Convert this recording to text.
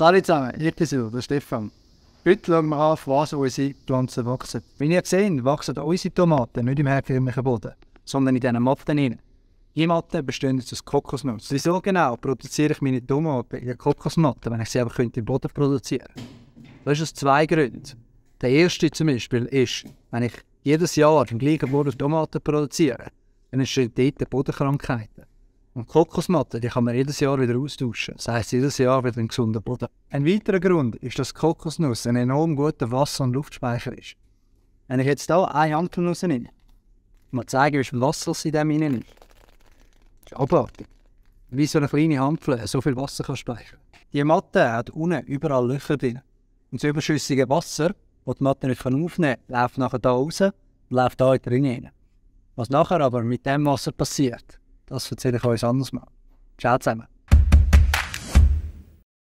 Hallo zusammen, ich bin Silber, der Stefan. Heute schauen wir an, was unsere Pflanzen wachsen. Wie ihr seht, wachsen unsere Tomaten nicht im herkömmlichen Boden, sondern in diesen Matten hinein. Die Matten bestehen aus Kokosnuss. Wieso genau produziere ich meine Tomaten in Kokosmatten, wenn ich sie aber im Boden produzieren könnte? Das ist zwei Gründe. Der erste zum Beispiel ist, wenn ich jedes Jahr im gleichen Boden Tomaten produziere, dann entstehen dort Bodenkrankheiten. Und Kokosmatte, die kann man jedes Jahr wieder austauschen. Das heisst, jedes Jahr wieder einen gesunden Boden. Ein weiterer Grund ist, dass Kokosnuss ein enorm guter Wasser- und Luftspeicher ist. Wenn ich jetzt hier eine Handnuss nehme, mal zeigen, wie viel Wasser es in dem hinein ist. Das ist abartig. Wie so eine kleine Handfläche so viel Wasser kann speichern. Die Matte hat unten überall Löcher drin. Und das überschüssige Wasser, das die Matte nicht aufnehmen kann, läuft nachher hier raus und läuft hier drin Was nachher aber mit dem Wasser passiert, das erzähle ich euch anders mal. Ciao zusammen.